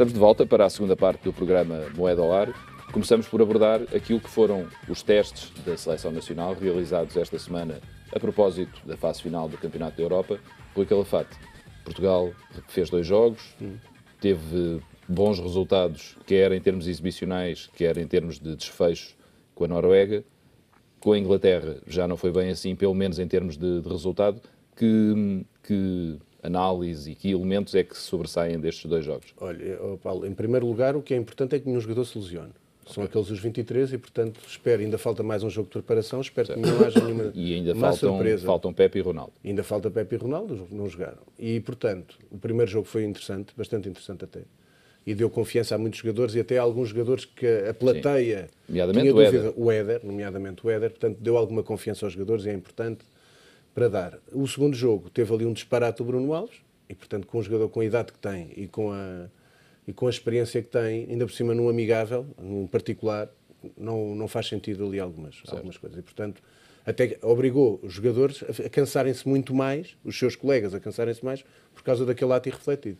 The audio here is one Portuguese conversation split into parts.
Estamos de volta para a segunda parte do programa Moeda ao Ar. Começamos por abordar aquilo que foram os testes da Seleção Nacional realizados esta semana a propósito da fase final do Campeonato da Europa. Rui Calafate, Portugal fez dois jogos, hum. teve bons resultados, quer em termos exibicionais, quer em termos de desfecho com a Noruega. Com a Inglaterra já não foi bem assim, pelo menos em termos de, de resultado. Que, que análise e que elementos é que sobressaem destes dois jogos? Olha, eh, oh, Paulo, em primeiro lugar, o que é importante é que nenhum jogador se lesione. São okay. aqueles os 23 e, portanto, espero, ainda falta mais um jogo de preparação, espero certo. que não haja nenhuma surpresa. E ainda faltam, surpresa. faltam Pepe e Ronaldo. Ainda falta Pepe e Ronaldo, não jogaram. E, portanto, o primeiro jogo foi interessante, bastante interessante até. E deu confiança a muitos jogadores e até a alguns jogadores que a plateia Sim. nomeadamente tinha dúvida. O Éder. o nomeadamente o Éder, portanto, deu alguma confiança aos jogadores e é importante para dar. O segundo jogo teve ali um disparate o Bruno Alves, e portanto, com um jogador com a idade que tem e com a, e com a experiência que tem, ainda por cima num amigável, num particular, não, não faz sentido ali algumas, algumas coisas. E portanto, até obrigou os jogadores a cansarem-se muito mais, os seus colegas a cansarem-se mais, por causa daquele ato irrefletido.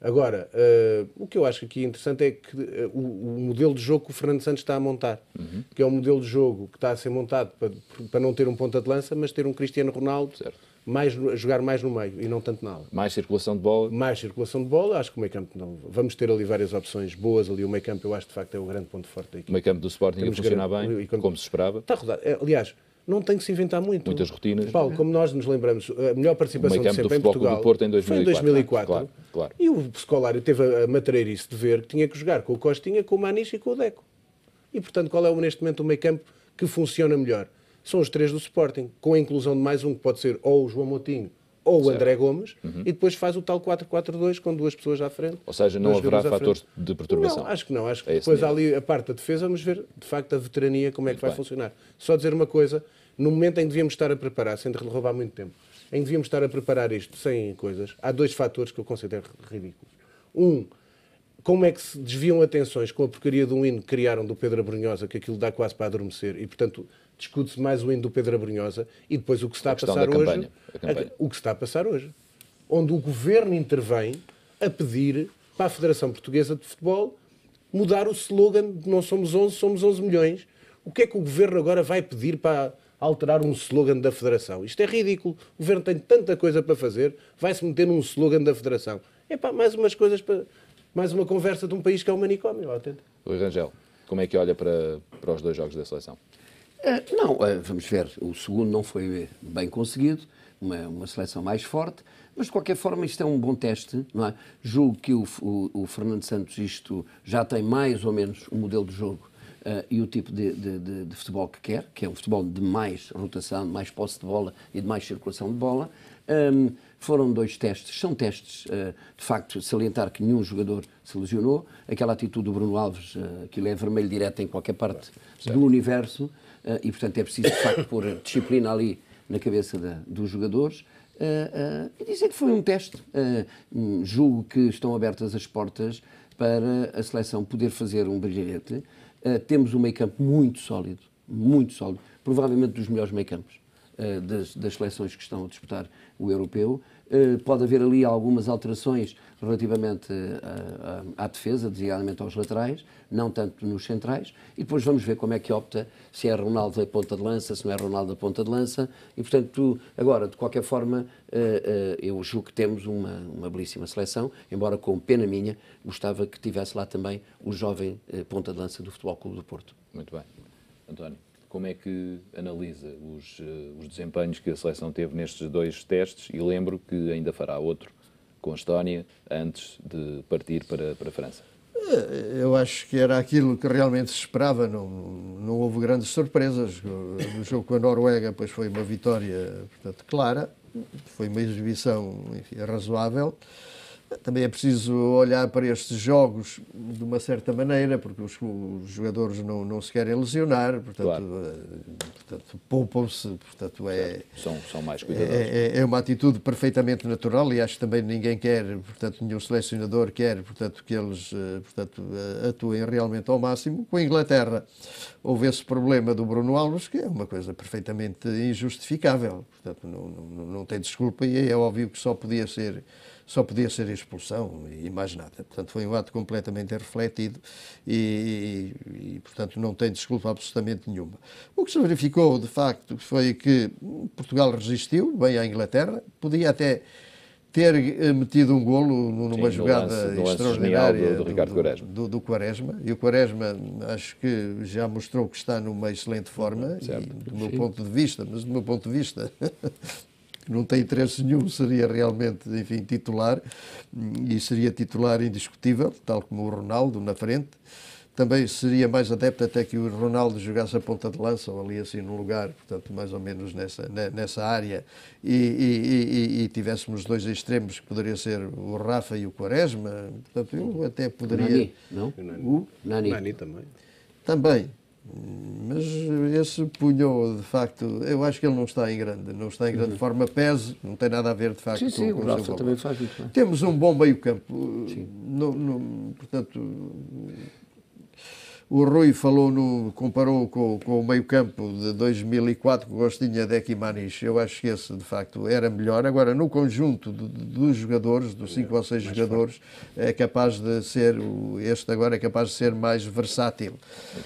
Agora, uh, o que eu acho aqui interessante é que uh, o, o, modelo de jogo que o Fernando Santos está a montar, uhum. que é um modelo de jogo que está a ser montado para, para não ter um ponta de lança, mas ter um Cristiano Ronaldo certo. mais, a jogar mais no meio e não tanto na ala. Mais circulação de bola? Mais circulação de bola, acho que o meio campo não. Vamos ter ali várias opções boas ali. O meio campo eu acho de facto é o grande ponto forte da equipe. O meio campo do Sporting a funcionar bem, e como se esperava. Está rodar. É, aliás, não tem que se inventar muito. Muitas rotinas. Paulo, como nós nos lembramos, a melhor participação de sempre em Portugal do Porto em 2004, foi em 2004. É? Claro, claro. E o Scolário teve a matreirice de ver que tinha que jogar com o Costinha, com o Manis e com o Deco. E, portanto, qual é neste momento o meio campo que funciona melhor? São os três do Sporting, com a inclusão de mais um que pode ser ou o João Moutinho ou o André Gomes uhum. e depois faz o tal 4-4-2 com duas pessoas à frente. Ou seja, não haverá fatores de perturbação. Não, acho que não. Acho que é depois ali a parte da defesa, vamos ver de facto a veterania como é que Muito vai bem. funcionar. Só dizer uma coisa, no momento em que devíamos estar a preparar, sem roubar muito tempo, em que devíamos estar a preparar isto sem coisas, há dois fatores que eu considero ridículos. Um, como é que se desviam atenções com a porcaria de um hino que criaram do Pedro Abrunhosa, que aquilo dá quase para adormecer, e portanto discute-se mais o endo do Pedro Abrunhosa e depois o que está a, a passar hoje. Campanha. A campanha. o que está a passar hoje. Onde o governo intervém a pedir para a Federação Portuguesa de Futebol mudar o slogan de não somos 11, somos 11 milhões. O que é que o governo agora vai pedir para alterar um slogan da Federação? Isto é ridículo. O governo tem tanta coisa para fazer, vai-se meter num slogan da Federação. É pá, mais umas coisas para. Mais uma conversa de um país que é um manicômio, atende. Luís como é que olha para, para os dois jogos da seleção? Eh, não, eh, vamos ver. O segundo não foi bem conseguido, uma, uma, seleção mais forte, mas de qualquer forma isto é um bom teste, não é? Julgo que o, o, o Fernando Santos isto já tem mais ou menos o modelo de jogo Uh, e o tipo de, de, de, de, futebol que quer, que é um futebol de mais rotação, de mais posse de bola e de mais circulação de bola. Um, ehm, foram dois testes, são testes, uh, de facto, salientar que nenhum jogador se lesionou. Aquela atitude do Bruno Alves, uh, que lhe é vermelho direto em qualquer parte do universo. Ah, e, portanto, é preciso, de facto, pôr a disciplina ali na cabeça da, dos jogadores. Ah, ah, e dizer que foi um teste. Hum, julgo que estão abertas as portas para a seleção poder fazer um brilhante. temos um meio campo muito sólido, muito sólido, provavelmente dos melhores meio campos eh, das, das seleções que estão a disputar o europeu. Eh, pode haver ali algumas alterações relativamente à, eh, à, à defesa, designadamente aos laterais, não tanto nos centrais, e depois vamos ver como é que opta, se é Ronaldo a ponta de lança, se não é Ronaldo a ponta de lança, e portanto, agora, de qualquer forma, eu julgo que temos uma, uma belíssima seleção, embora com pena minha, gostava que tivesse lá também o jovem ponta de lança do Futebol Clube do Porto. Muito bem. António como é que analisa os, eh, os desempenhos que a seleção teve nestes dois testes? E lembro que ainda fará outro com a Estónia antes de partir para, para a França. Eh, eu acho que era aquilo que realmente se esperava, não, não houve grandes surpresas. No jogo com a Noruega, pois foi uma vitória portanto, clara, foi uma exibição enfim, razoável também é preciso olhar para estes jogos de uma certa maneira, porque os, os jogadores não, não se querem lesionar, portanto, claro. Eh, portanto poupam-se, portanto é são, são mais é, cuidadosos. É, é, uma atitude perfeitamente natural e acho que também ninguém quer, portanto nenhum selecionador quer, portanto que eles eh, portanto eh, atuem realmente ao máximo. Com a Inglaterra houve esse problema do Bruno Alves que é uma coisa perfeitamente injustificável, portanto não, não, não tem desculpa e é óbvio que só podia ser só podia ser expulsão e mais nada. Portanto, foi um ato completamente refletido e, e, e, portanto, não tem desculpa absolutamente nenhuma. O que se verificou, de facto, foi que Portugal resistiu bem à Inglaterra, podia até ter eh, metido um golo numa Sim, jogada do lance, extraordinária do, do, do, Quaresma. do, do Quaresma. E o Quaresma acho que já mostrou que está numa excelente forma, certo, e, do meu ponto de vista, mas do meu ponto de vista não tem interesse nenhum, seria realmente, enfim, titular, e seria titular indiscutível, tal como o Ronaldo na frente. Também seria mais adepto até que o Ronaldo jogasse a ponta de lança ou ali assim no lugar, portanto, mais ou menos nessa, nessa área, e, e, e, e tivéssemos dois extremos, que poderia ser o Rafa e o Quaresma, portanto, eu até poderia... Nani, não? O Nani. O Nani também. Também, mas esse punhou, de facto, eu acho que ele não está em grande, não está em grande uhum. forma, pese, não tem nada a ver, de facto, sim, sim, com, o Rafa também faz muito bem. Temos um bom meio-campo, portanto, o Rui falou no, comparou com, com o meio-campo de 2004 que gostinha de Ekimanis. Eu acho que esse, de facto, era melhor. Agora, no conjunto de, de, dos jogadores, dos cinco ou seis jogadores, forte. é capaz de ser, este agora é capaz de ser mais versátil.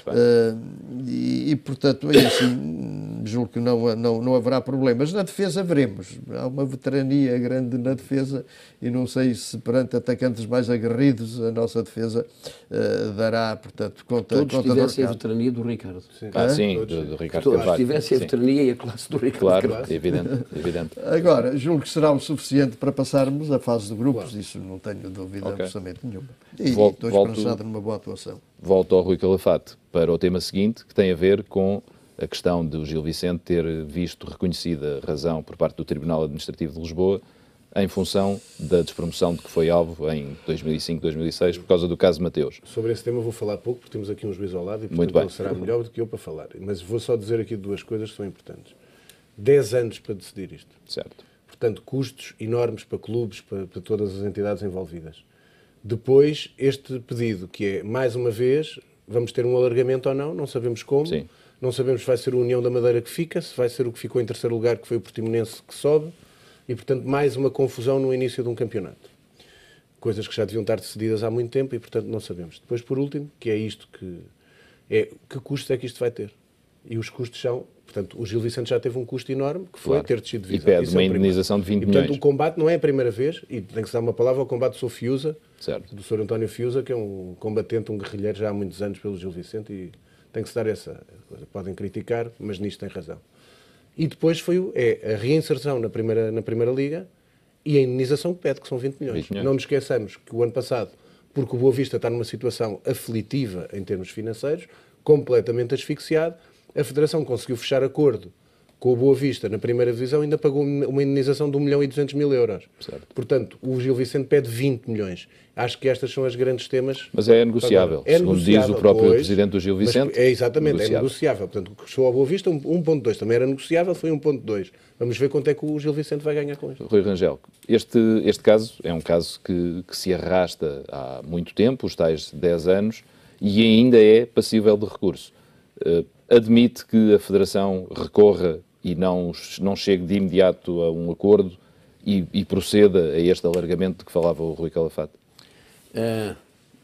Uh, e, e, portanto, aí, assim, julgo que não, não, não haverá problemas. Na defesa, veremos. Há uma veterania grande na defesa e não sei se perante atacantes mais aguerridos a nossa defesa uh, dará, portanto, conta todos tivessem a veterania do Ricardo. Sim, ah, ah sim do, do Ricardo todos tivessem a veterania e a classe do Ricardo. Claro, claro. evidente, evidente. Agora, julgo que será o suficiente para passarmos à fase de grupos, claro. isso não tenho dúvida okay. absolutamente nenhuma. E volto, estou esperançado volto, numa boa atuação. Volto ao Rui Calafate para o tema seguinte, que tem a ver com a questão do Gil Vicente ter visto reconhecida razão por parte do Tribunal Administrativo de Lisboa em função da despromoção de que foi alvo em 2005, 2006, por causa do caso Mateus. Sobre esse tema vou falar pouco, porque temos aqui um juiz ao lado e, portanto, ele será melhor do que eu para falar. Mas vou só dizer aqui duas coisas que são importantes. dez anos para decidir isto. Certo. Portanto, custos enormes para clubes, para, para todas as entidades envolvidas. Depois, este pedido, que é, mais uma vez, vamos ter um alargamento ou não, não sabemos como. Sim. Não sabemos se vai ser a União da Madeira que fica, se vai ser o que ficou em terceiro lugar, que foi o Portimonense que sobe e, portanto, mais uma confusão no início de um campeonato. Coisas que já deviam estar decididas há muito tempo e, portanto, não sabemos. Depois, por último, que é isto que. É, que custos é que isto vai ter? E os custos são. Portanto, o Gil Vicente já teve um custo enorme, que foi claro. ter descido divisão. E pede Isso é uma é indenização de 20 e, portanto, milhões. portanto, o combate não é a primeira vez, e tem que se dar uma palavra ao combate do Sr. Fiusa, certo. do Sr. António Fiusa, que é um combatente, um guerrilheiro já há muitos anos pelo Gil Vicente, e tem que se dar essa coisa. Podem criticar, mas nisto tem razão. E depois foi é, a reinserção na primeira, na primeira Liga e a indenização que pede, que são 20 milhões. 20 milhões. Não nos esqueçamos que o ano passado, porque o Boa Vista está numa situação aflitiva em termos financeiros, completamente asfixiado, a Federação conseguiu fechar acordo com o Boa Vista na primeira divisão ainda pagou uma indenização de 1 milhão e 200 mil euros. Certo. Portanto, o Gil Vicente pede 20 milhões. Acho que estas são as grandes temas. Mas é negociável, é segundo negociável, diz o próprio pois, presidente do Gil Vicente. Mas, é exatamente, é negociável. é negociável. Portanto, o que custou ao Boa Vista, 1.2 também era negociável, foi 1.2. Vamos ver quanto é que o Gil Vicente vai ganhar com isto. Rui Rangel, este, este caso é um caso que, que se arrasta há muito tempo, os tais 10 anos, e ainda é passível de recurso. Uh, admite que a Federação recorra e não, não chegue de imediato a um acordo e, e proceda a este alargamento de que falava o Rui Calafate? Uh,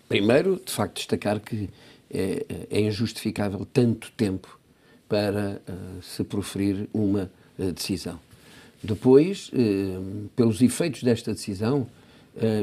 primeiro, de facto, destacar que é, é injustificável tanto tempo para uh, se proferir uma uh, decisão. Depois, pelos efeitos desta decisão,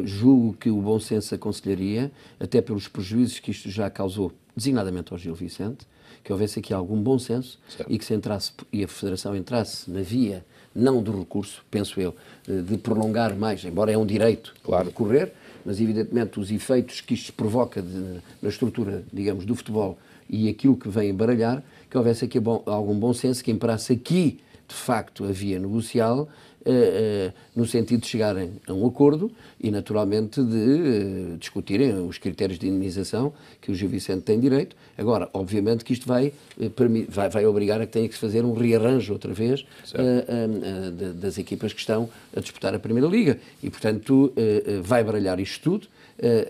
julgo que o bom senso aconselharia, até pelos prejuízos que isto já causou, designadamente ao Gil Vicente, que houvesse aqui algum bom senso certo. e que se entrasse, e a Federação entrasse na via, não do recurso, penso eu, de prolongar mais, embora é um direito claro. correr, mas evidentemente os efeitos que isto provoca de, na estrutura, digamos, do futebol e aquilo que vem embaralhar, que houvesse aqui bom, algum bom senso, que emprasse aqui, de facto, a via negocial eh, eh, no sentido de chegarem a um acordo e, naturalmente, de eh, discutirem os critérios de indenização que o Gil Vicente tem direito. Agora, obviamente que isto vai, vai, vai obrigar a que tenha que se fazer um rearranjo outra vez das equipas que estão a disputar a Primeira Liga e, portanto, vai baralhar isto tudo.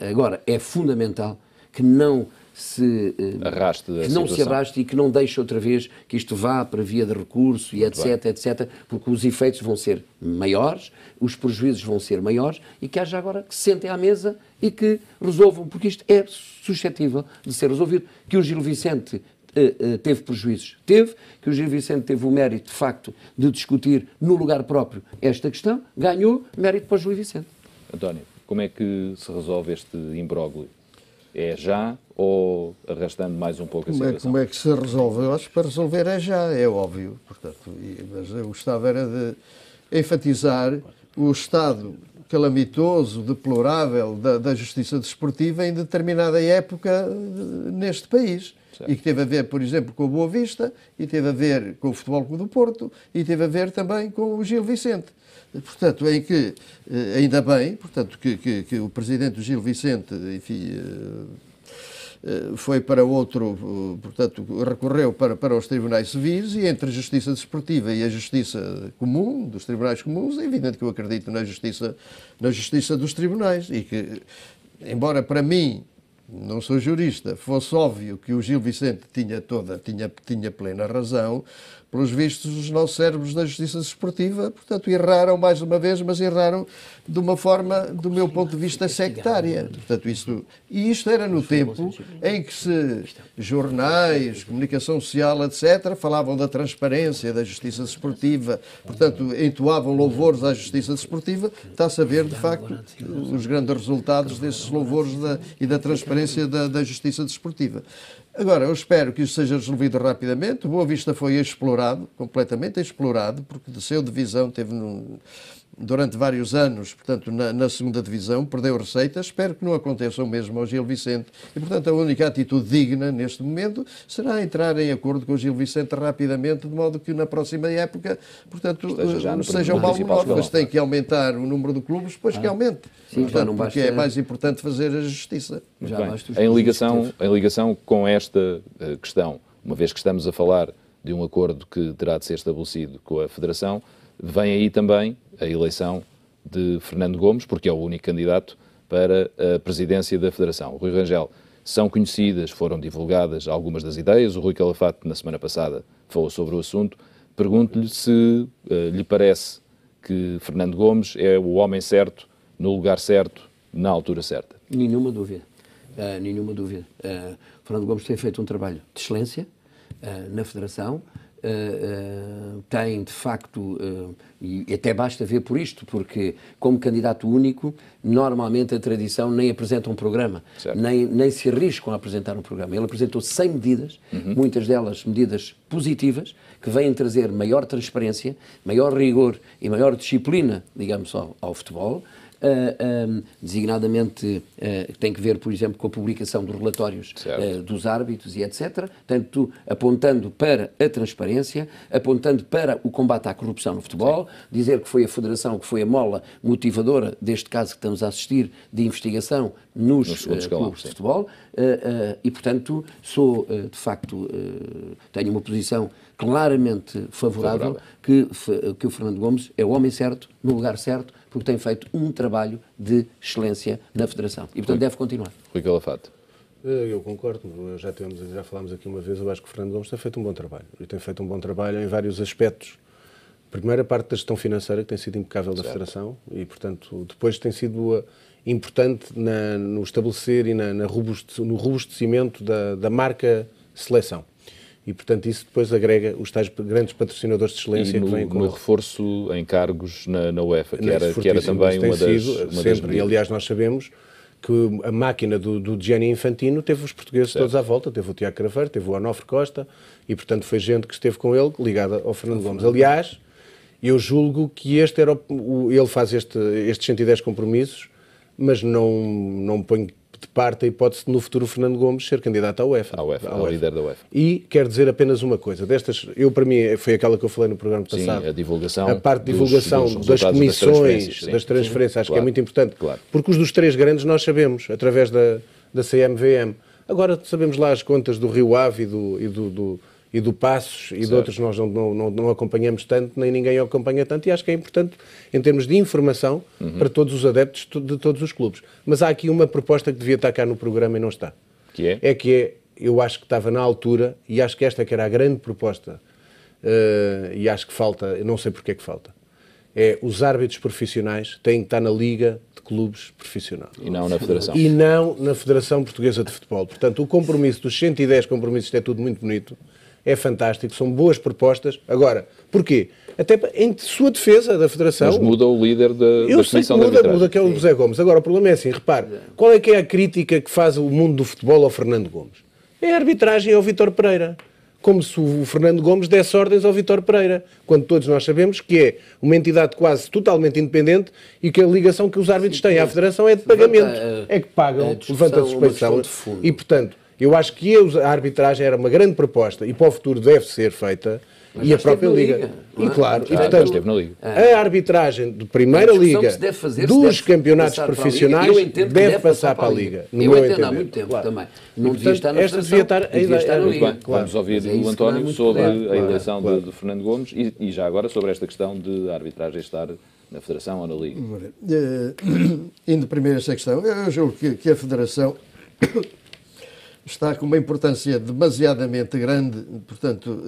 Agora, é fundamental que não se eh, arraste que não se arraste e que não deixe outra vez que isto vá para via de recurso e etc, etc, porque os efeitos vão ser maiores, os prejuízos vão ser maiores e que haja agora que se sentem à mesa e que resolvam, porque isto é suscetível de ser resolvido. Que o Gil Vicente eh, eh, teve prejuízos. Teve, que o Gil Vicente teve o mérito, de facto, de discutir no lugar próprio esta questão, ganhou mérito para o Gil Vicente. António, como é que se resolve este imbróglio? É já ou arrastando mais um pouco a é- situação? É, como é que se resolve? Eu acho que para resolver é já, é óbvio. Portanto, mas eu gostava era de enfatizar o Estado calamitoso, deplorável da, da justiça desportiva em determinada época eh, neste país. Certo. E que teve a ver, por exemplo, com a Boa Vista, e teve a ver com o Futebol Clube do Porto, e teve a ver também com o Gil Vicente. Portanto, em que, eh, ainda bem, portanto, que, que, que o presidente Gil Vicente, enfim, eh, eh, foi para outro, eh, portanto, recorreu para, para os tribunais civis e entre a justiça desportiva e a justiça comum, dos tribunais comuns, é evidente que eu acredito na justiça, na justiça dos tribunais e que, embora para mim não sou jurista, fosse óbvio que o Gil Vicente tinha toda, tinha, tinha plena razão, pelos vistos os nossos cérebros da justiça desportiva, portanto, erraram mais uma vez, mas erraram de uma forma, do meu ponto de vista, sectária. Portanto, isso e isto era no tempo em que se jornais, comunicação social, etc., falavam da transparência, da justiça desportiva, portanto, entoavam louvores à justiça desportiva, está-se a ver, de facto, os grandes resultados desses louvores da, e da transparência da, da justiça desportiva. Agora, eu espero que isso seja resolvido rapidamente. O Boa Vista foi explorado, completamente explorado, porque desceu de visão, teve num, durante vários anos, portanto, na, na, segunda divisão, perdeu receitas, espero que não aconteça o mesmo ao Gil Vicente. E, portanto, a única atitude digna neste momento será entrar em acordo com o Gil Vicente rapidamente, de modo que na próxima época, portanto, Esteja eh, seja mal menor, mas tem que aumentar o número de clubes, pois ah. que aumente. Sim, portanto, porque é mais importante fazer a justiça. em, ligação, em ligação com esta eh, questão, uma vez que estamos a falar de um acordo que terá de ser estabelecido com a Federação, vem aí também a eleição de Fernando Gomes, porque é o único candidato para a presidência da Federação. Rui Rangel, são conhecidas, foram divulgadas algumas das ideias. O Rui Calafate, na semana passada, falou sobre o assunto. Pergunto-lhe se uh, lhe parece que Fernando Gomes é o homem certo, no lugar certo, na altura certa. Nenhuma dúvida. Uh, nenhuma dúvida. Uh, Fernando Gomes tem feito um trabalho de excelência na Federação Uh, tem de facto, uh, e até basta ver por isto, porque como candidato único, normalmente a tradição nem apresenta um programa, nem, nem se arriscam a apresentar um programa. Ele apresentou 100 medidas, uhum. muitas delas medidas positivas, que vêm trazer maior transparência, maior rigor e maior disciplina, digamos, ao, ao futebol uh, ah, um, ah, designadamente uh, tem que ver, por exemplo, com a publicação dos relatórios uh, dos árbitros e etc. Portanto, apontando para a transparência, apontando para o combate à corrupção no futebol, Sim. dizer que foi a Federação, que foi a mola motivadora deste caso que estamos a assistir de investigação nos, uh, clubes de futebol. e, portanto, sou, de facto, tenho uma posição claramente favorável, favorável. Que, que o Fernando Gomes é o homem certo, no lugar certo, porque tem feito um trabalho de excelência na Federação. E, portanto, Rui, deve continuar. Rui Calafate. Eh, eu concordo, já, temos, já falámos aqui uma vez, eu acho que o Fernando Gomes tem feito um bom trabalho. E tem feito um bom trabalho em vários aspectos. Primeiro, a parte da gestão financeira, que tem sido impecável certo. da Federação, e, portanto, depois tem sido importante na, no estabelecer e na, na no robustecimento da, da marca seleção e, portanto, isso depois agrega os tais grandes patrocinadores de excelência no, que vêm com no reforço em cargos na, na UEFA, que era, que era também uma das, sido, uma sempre, das... E, aliás, nós sabemos que a máquina do, do Gianni Infantino teve os portugueses certo. todos à volta, teve o Tiago Craveiro, teve o Onofre Costa, e, portanto, foi gente que esteve com ele ligada ao Fernando Gomes. Aliás, eu julgo que este era o, ele faz este, estes 110 compromissos, mas não, não ponho de parte a hipótese de no futuro Fernando Gomes ser candidato à UEFA. À UEFA, à UEFA. líder da UEFA. E quero dizer apenas uma coisa, destas, eu para mim foi aquela que eu falei no programa passado. Sim, a divulgação. A parte de divulgação dos, dos das comissões, das transferências, das transferências acho claro, que é muito importante. Claro. Porque os dos três grandes nós sabemos, através da, da CMVM. Agora sabemos lá as contas do Rio Ave e do, e do, do e do Passos e certo. de outros nós não, não, não, acompanhamos tanto, nem ninguém acompanha tanto, e acho que é importante em termos de informação uhum. para todos os adeptos de todos os clubes. Mas há aqui uma proposta que devia estar cá no programa e não está. Que é? É que é, eu acho que estava na altura, e acho que esta que era a grande proposta, uh, e acho que falta, não sei porque é que falta, é os árbitros profissionais têm que estar na liga de clubes profissional. E não na Federação. E não na Federação Portuguesa de Futebol. Portanto, o compromisso dos 110 compromissos, isto é tudo muito bonito, é fantástico, são boas propostas. Agora, porquê? Até em sua defesa da Federação. Mas muda o líder da, eu da Comissão muda, da muda, que é o José Gomes. Agora, o problema é assim, repare, qual é que é a crítica que faz o mundo do futebol ao Fernando Gomes? É a arbitragem ao Vítor Pereira como se o Fernando Gomes desse ordens ao Vitor Pereira, quando todos nós sabemos que é uma entidade quase totalmente independente e que a ligação que os árbitros têm à Federação é de pagamento. Eh, é que pagam, eh, levanta a suspeição. E, portanto, eu acho que a arbitragem era uma grande proposta e para o futuro deve ser feita. Mas e a própria Liga. Liga E é? claro, e, portanto, é. a arbitragem de Primeira Liga é fazer, dos campeonatos profissionais deve, deve, passar para a Liga. Liga. eu entendo há muito tempo claro. também. Não e, portanto, devia estar esta devia estar, devia estar Liga. claro. Vamos ouvir é o António sobre claro. a eleição de, de, Fernando Gomes e, e, já agora sobre esta questão de a arbitragem estar na Federação ou na Liga. Eh, indo primeiro a questão, eu julgo que, que a Federação está com uma importância demasiadamente grande, portanto,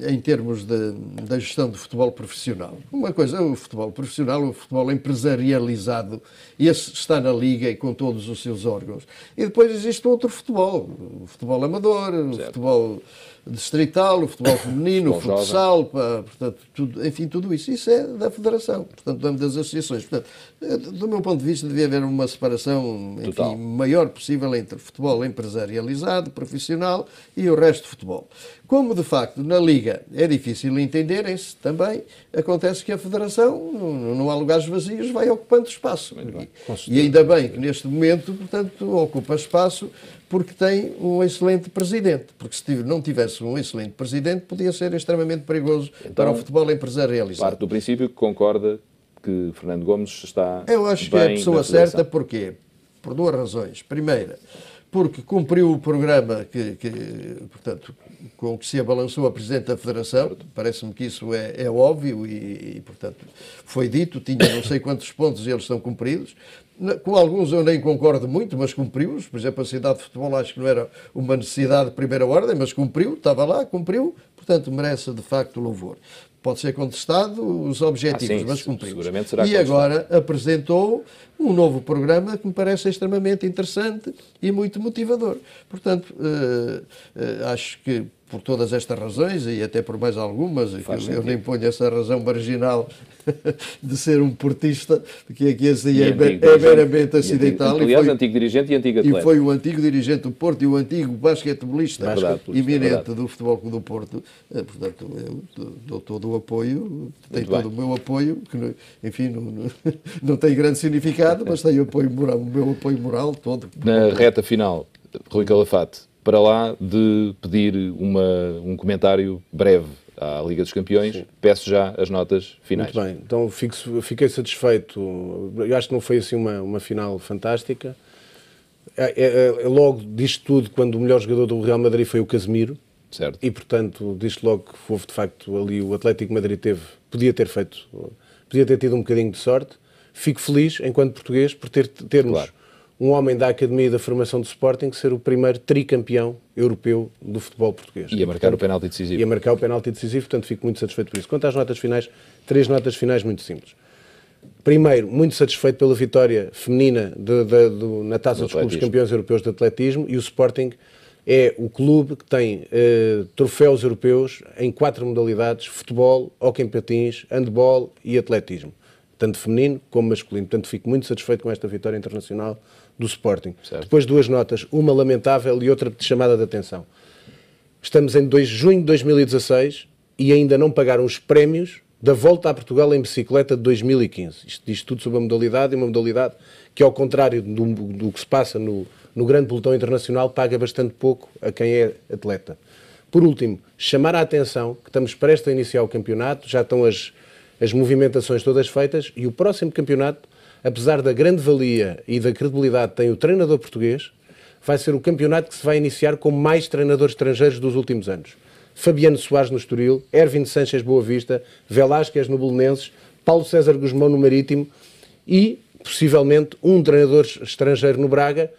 eh, em termos da gestão do futebol profissional. Uma coisa é o futebol profissional, o futebol empresarializado, esse está na Liga e com todos os seus órgãos. E depois existe outro futebol, o futebol amador, certo. o futebol distrital, o futebol feminino, o futsal, portanto, tudo, enfim, tudo isso. Isso é da Federação, portanto, das associações. Portanto, eh, do meu ponto de vista, devia haver uma separação enfim, maior possível entre futebol empresarializado, profissional e o resto de futebol. Como, de facto, na Liga é difícil entenderem-se também, acontece que a Federação, não há lugares vazios, vai ocupando espaço. E, e ainda bem que, neste momento, portanto, ocupa espaço porque tem um excelente presidente. Porque se não tivesse um excelente presidente, podia ser extremamente perigoso então, para o futebol empresarializado. Parte do princípio que concorda que Fernando Gomes está. Eu acho que é a pessoa certa, porquê? Por duas razões. Primeira, porque cumpriu o programa que, que portanto, com que se abalançou a Presidente da Federação, parece-me que isso é, é óbvio e, e, portanto, foi dito, tinha não sei quantos pontos e eles são cumpridos. Com alguns eu nem concordo muito, mas cumpriu-os. Por exemplo, a cidade de futebol acho que não era uma necessidade de primeira ordem, mas cumpriu, estava lá, cumpriu, portanto merece de facto louvor. Pode ser contestado os ah, objetivos, ah, sim, mas cumpridos. E agora apresentou um novo programa que me parece extremamente interessante e muito motivador. Portanto, eh, eh, acho que por todas estas razões e até por mais algumas, eu, eu, nem ponho essa razão marginal de ser um portista, que aqui assim é, é meramente acidental. Antigo, e foi, antigo dirigente e antigo atleta. E foi o antigo dirigente do Porto e o antigo basquetebolista, basquetebolista iminente é do Futebol Clube do Porto. Eh, portanto, eu dou todo o apoio, tenho todo o meu apoio, que enfim, não, não, não tem grande significado obrigado, mas tenho apoio moral, o meu apoio moral todo. Na reta final, Rui Calafate, para lá de pedir uma, um comentário breve à Liga dos Campeões, Sim. peço já as notas finais. Muito bem, então fico, fiquei satisfeito. Eu acho que não foi assim uma, uma final fantástica. É, é, é logo disto tudo, quando o melhor jogador do Real Madrid foi o Casemiro, certo. e portanto diz logo que houve de facto ali o Atlético Madrid teve, podia ter feito, podia ter tido um bocadinho de sorte fico feliz, enquanto português, por ter, termos claro. um homem da Academia e da Formação do Sporting ser o primeiro tricampeão europeu do futebol português. E a marcar portanto, o penalti decisivo. E a marcar o penalti decisivo, portanto fico muito satisfeito por isso. Quanto às notas finais, três notas finais muito simples. Primeiro, muito satisfeito pela vitória feminina de, de, de, na Taça dos Clubes Campeões Europeus de Atletismo e o Sporting é o clube que tem eh, troféus europeus em quatro modalidades: futebol, hockey em patins, handball e atletismo tanto feminino como masculino. Portanto, fico muito satisfeito com esta vitória internacional do Sporting. Certo. Depois duas notas, uma lamentável e outra de chamada de atenção. Estamos em 2 de junho de 2016 e ainda não pagaram os prémios da volta a Portugal em bicicleta de 2015. Isto diz tudo sobre a modalidade e uma modalidade que, ao contrário do, do que se passa no, no grande pelotão internacional, paga bastante pouco a quem é atleta. Por último, chamar a atenção que estamos prestes a iniciar o campeonato, já estão as as movimentações todas feitas e o próximo campeonato, apesar da grande valia e da credibilidade que tem o treinador português, vai ser o campeonato que se vai iniciar com mais treinadores estrangeiros dos últimos anos. Fabiano Soares no Estoril, Ervin Sanches Boa Vista, Velásquez no Belenenses, Paulo César Guzmão no Marítimo e, possivelmente, um treinador estrangeiro no Braga,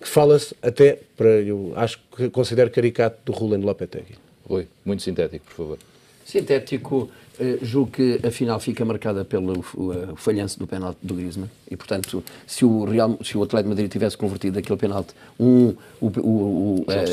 que fala-se até, para, eu acho que considero caricato, do Rolando Lopetegui. Rui, muito sintético, por favor sintético, eh, julgo que a final fica marcada pelo eh, falhanço do penalti do Griezmann e, portanto, se o, Real, se o Atlético Madrid tivesse convertido aquele penalti, um, o, o, o, eh,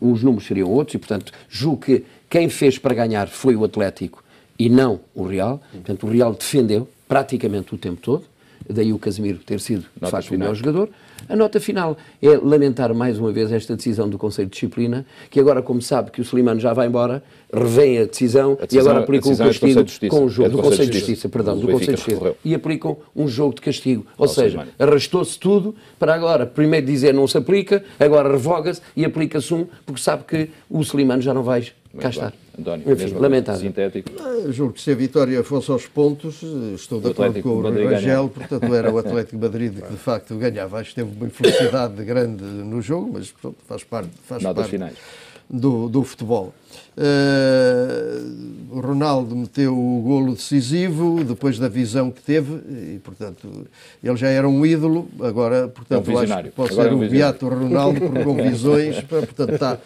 os números seriam outros e, portanto, julgo que quem fez para ganhar foi o Atlético e não o Real. Portanto, o Real defendeu praticamente o tempo todo, daí o Casemiro ter sido, de facto, o melhor jogador. A nota final é lamentar mais uma vez esta decisão do Conselho de Disciplina, que agora, como sabe que o Slimano já vai embora, revém a decisão, a decisão e agora aplicam o é castigo com o é jogo do, Conselho de Justiça, perdão, do, Conselho de Justiça, e aplicam um jogo de castigo. Ou Ao seja, arrastou-se tudo para agora primeiro dizer não se aplica, agora revoga-se e aplica-se um, porque sabe que o Slimano já não vai Muito cá bem. estar. António, Enfim, lamentável. sintético. Ah, julgo que se a vitória fosse aos pontos, estou de acordo com o Rangel, portanto era o Atlético Madrid que de facto ganhava. Acho que teve uma infelicidade grande no jogo, mas pronto, faz parte. Faz parte. finais do, do futebol. Uh, Ronaldo meteu o golo decisivo depois da visão que teve e, portanto, ele já era um ídolo, agora, portanto, é um acho que pode agora ser é um o Beato Ronaldo por visões, portanto, está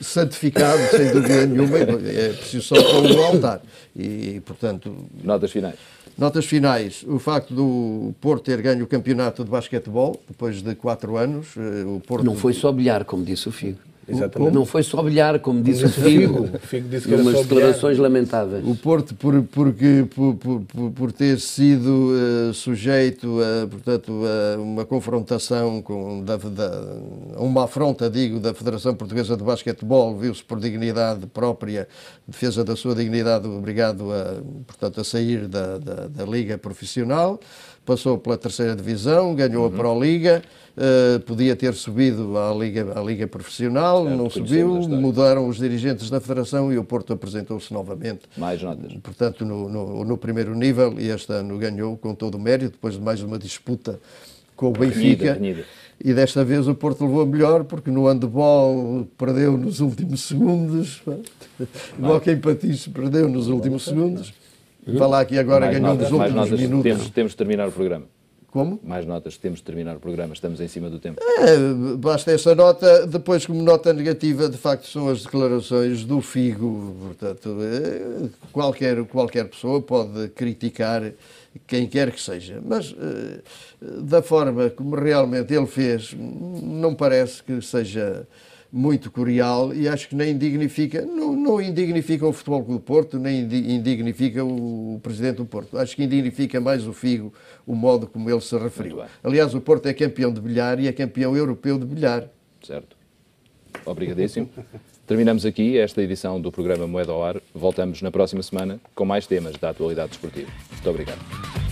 santificado, sem dúvida nenhuma, é preciso só pôr o altar. E, portanto... Notas finais. Notas finais. O facto do Porto ter ganho o campeonato de basquetebol, depois de quatro anos, eh, o Porto... Não foi só bilhar, como disse o Figo. Exatamente. Não foi só bilhar, como disse o Figo. Figo, disse que umas declarações lamentáveis. O Porto, por, porque, por, por, por ter sido uh, sujeito a, portanto, a uma confrontação, com, da, da, uma afronta, digo, da Federação Portuguesa de Basquetebol, viu-se por dignidade própria, defesa da sua dignidade, obrigado a, portanto, a sair da, da, da Liga Profissional passou pela terceira divisão, ganhou uhum. a Proliga, uh, eh, podia ter subido à Liga, à Liga Profissional, não subiu, mudaram os dirigentes da Federação e o Porto apresentou-se novamente. Mais notas. Portanto, no, no, no, primeiro nível, e este ano ganhou com todo o mérito, depois de mais uma disputa com o Benfica. E desta vez o Porto levou a melhor, porque no handball perdeu nos últimos segundos, o Hockey Patins perdeu nos últimos segundos falar hum? aqui agora, ganhou notas, nos últimos notas, minutos. Temos, temos de terminar o programa. Como? Mais notas, temos de terminar o programa, estamos em cima do tempo. É, basta essa nota, depois como nota negativa, de facto, são as declarações do Figo, portanto, eh, qualquer, qualquer pessoa pode criticar quem quer que seja, mas eh, da forma como realmente ele fez, não parece que seja muito curial e acho que nem indignifica não, não indignifica o Futebol do Porto, nem indignifica o Presidente do Porto. Acho que indignifica mais o Figo, o modo como ele se referiu. Aliás, o Porto é campeão de bilhar e é campeão europeu de bilhar. Certo. Obrigadíssimo. Terminamos aqui esta edição do programa Moeda ao Ar. Voltamos na próxima semana com mais temas da atualidade desportiva. Muito obrigado.